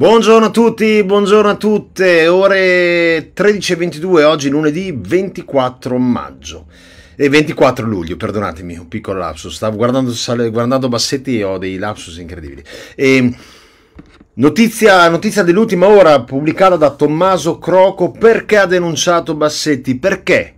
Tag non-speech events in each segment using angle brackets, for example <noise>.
Buongiorno a tutti, buongiorno a tutte, ore 13.22, oggi lunedì 24 maggio. E 24 luglio, perdonatemi, un piccolo lapsus, stavo guardando, guardando Bassetti e ho dei lapsus incredibili. E, ehm, notizia, notizia dell'ultima ora pubblicata da Tommaso Croco, perché ha denunciato Bassetti? Perché?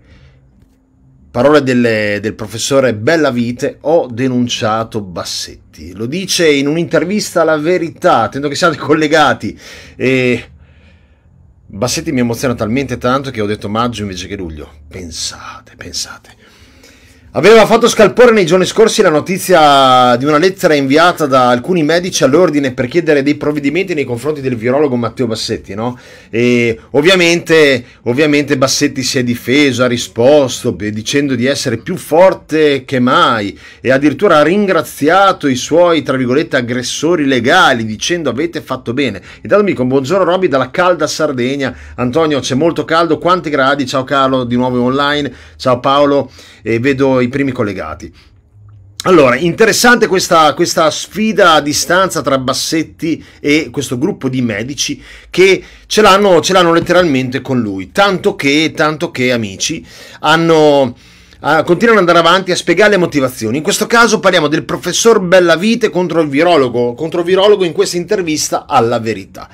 Parole delle, del professore Bellavite, ho denunciato Bassetti. Lo dice in un'intervista alla verità, attendo che siate collegati. E Bassetti mi emoziona talmente tanto che ho detto maggio invece che luglio. Pensate, pensate. Aveva fatto scalpore nei giorni scorsi la notizia di una lettera inviata da alcuni medici all'ordine per chiedere dei provvedimenti nei confronti del virologo Matteo Bassetti, no? E ovviamente, ovviamente Bassetti si è difeso, ha risposto dicendo di essere più forte che mai e addirittura ha ringraziato i suoi, tra virgolette, aggressori legali dicendo avete fatto bene. E datemi con buongiorno Robby dalla calda Sardegna. Antonio, c'è molto caldo, quanti gradi? Ciao Carlo, di nuovo online. Ciao Paolo, e vedo i primi collegati. Allora, interessante questa, questa, sfida a distanza tra Bassetti e questo gruppo di medici che ce l'hanno, ce l'hanno letteralmente con lui, tanto che, tanto che amici, hanno, uh, continuano ad andare avanti a spiegare le motivazioni. In questo caso parliamo del professor Bellavite contro il virologo, contro il virologo in questa intervista alla verità.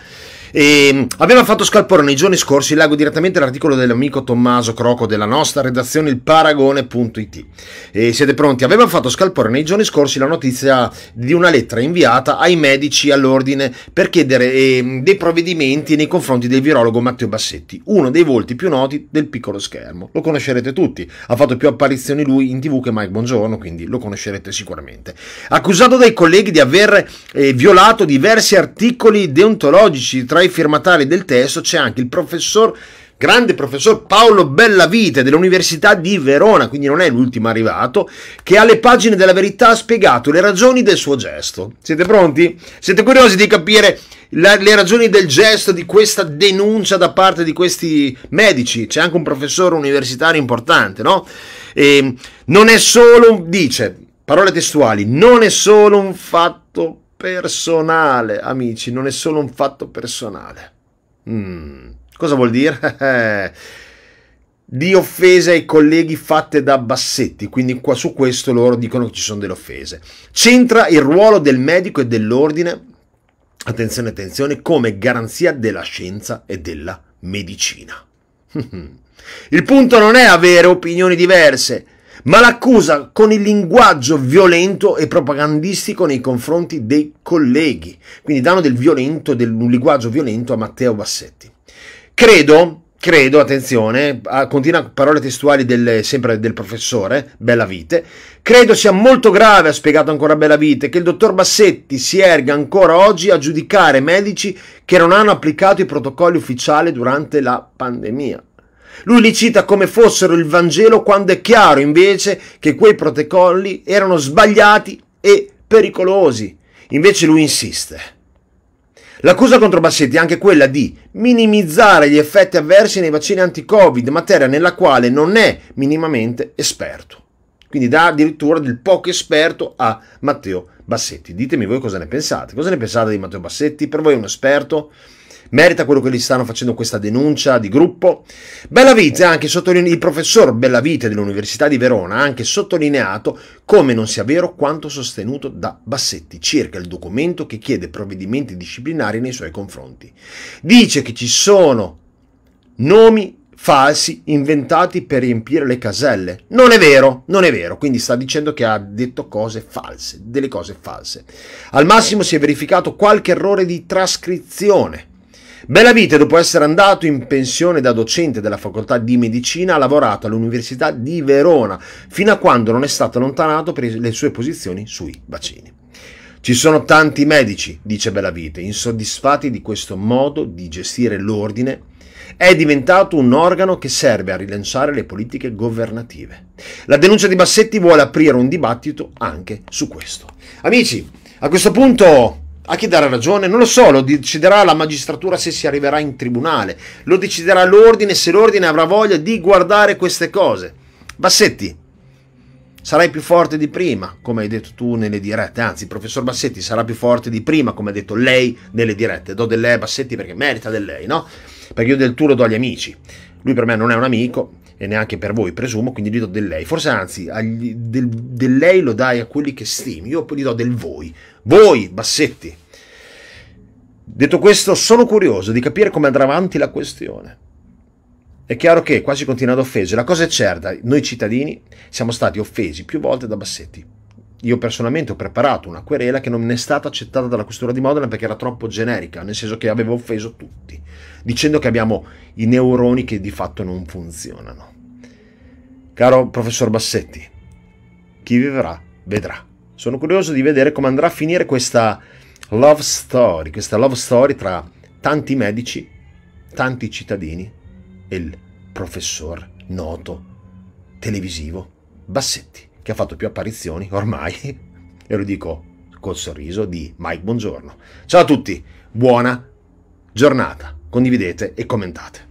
E ehm, aveva fatto scalpore nei giorni scorsi, lago direttamente l'articolo dell'amico Tommaso Croco della nostra redazione il paragone.it. E siete pronti? Aveva fatto scalpore nei giorni scorsi la notizia di una lettera inviata ai medici all'ordine per chiedere eh, dei provvedimenti nei confronti del virologo Matteo Bassetti, uno dei volti più noti del piccolo schermo. Lo conoscerete tutti, ha fatto più apparizioni lui in tv che Mike Buongiorno, quindi lo conoscerete sicuramente. Accusato dai colleghi di aver eh, violato diversi articoli deontologici tra tra i firmatari del testo c'è anche il professor grande professor Paolo Bellavite dell'Università di Verona, quindi non è l'ultimo arrivato, che alle pagine della verità ha spiegato le ragioni del suo gesto. Siete pronti? Siete curiosi di capire la, le ragioni del gesto di questa denuncia da parte di questi medici? C'è anche un professore universitario importante, no? E ehm, non è solo, dice, parole testuali, non è solo un fatto personale, amici, non è solo un fatto personale. Mm. Cosa vuol dire? <laughs> di offese ai colleghi fatte da Bassetti, quindi qua su questo loro dicono che ci sono delle offese. C'entra il ruolo del medico e dell'ordine, attenzione attenzione, come garanzia della scienza e della medicina. <laughs> il punto non è avere opinioni diverse, ma l'accusa con il linguaggio violento e propagandistico nei confronti dei colleghi. Quindi danno del violento, del un linguaggio violento a Matteo Bassetti. Credo, credo, attenzione, continua parole testuali del, sempre del professore Bellavite, credo sia molto grave, ha spiegato ancora Bellavite, che il dottor Bassetti si erga ancora oggi a giudicare medici che non hanno applicato i protocolli ufficiali durante la pandemia. Lui li cita come fossero il Vangelo quando è chiaro invece che quei protocolli erano sbagliati e pericolosi. Invece lui insiste. L'accusa contro Bassetti è anche quella di minimizzare gli effetti avversi nei vaccini anti-Covid, materia nella quale non è minimamente esperto. Quindi dà addirittura del poco esperto a Matteo Bassetti. Ditemi voi cosa ne pensate. Cosa ne pensate di Matteo Bassetti? Per voi è un esperto? merita quello che gli stanno facendo questa denuncia di gruppo. Bellavite, eh, anche sottoline- il professor Bellavite dell'Università di Verona ha anche sottolineato come non sia vero quanto sostenuto da Bassetti circa il documento che chiede provvedimenti disciplinari nei suoi confronti. Dice che ci sono nomi falsi inventati per riempire le caselle. Non è vero, non è vero, quindi sta dicendo che ha detto cose false, delle cose false. Al massimo si è verificato qualche errore di trascrizione. Bellavite, dopo essere andato in pensione da docente della facoltà di medicina, ha lavorato all'Università di Verona, fino a quando non è stato allontanato per le sue posizioni sui bacini. Ci sono tanti medici, dice Bellavite, insoddisfatti di questo modo di gestire l'ordine. È diventato un organo che serve a rilanciare le politiche governative. La denuncia di Bassetti vuole aprire un dibattito anche su questo. Amici, a questo punto a chi darà ragione? Non lo so, lo deciderà la magistratura se si arriverà in tribunale, lo deciderà l'ordine se l'ordine avrà voglia di guardare queste cose. Bassetti, sarai più forte di prima, come hai detto tu nelle dirette, anzi il professor Bassetti sarà più forte di prima, come ha detto lei nelle dirette. Do del lei a Bassetti perché merita del lei, no? Perché io del tu lo do agli amici. Lui per me non è un amico, e neanche per voi, presumo, quindi gli do del lei. Forse anzi, agli, del, del, lei lo dai a quelli che stimi, io poi gli do del voi. Voi, Bassetti! Detto questo, sono curioso di capire come andrà avanti la questione. È chiaro che qua si continua ad offese. La cosa è certa, noi cittadini siamo stati offesi più volte da Bassetti, io personalmente ho preparato una querela che non è stata accettata dalla Questura di Modena perché era troppo generica, nel senso che aveva offeso tutti, dicendo che abbiamo i neuroni che di fatto non funzionano. Caro professor Bassetti, chi vivrà vedrà. Sono curioso di vedere come andrà a finire questa love story, questa love story tra tanti medici, tanti cittadini e il professor noto televisivo Bassetti che ha fatto più apparizioni ormai, <laughs> e lo dico col sorriso di Mike Buongiorno. Ciao a tutti, buona giornata, condividete e commentate.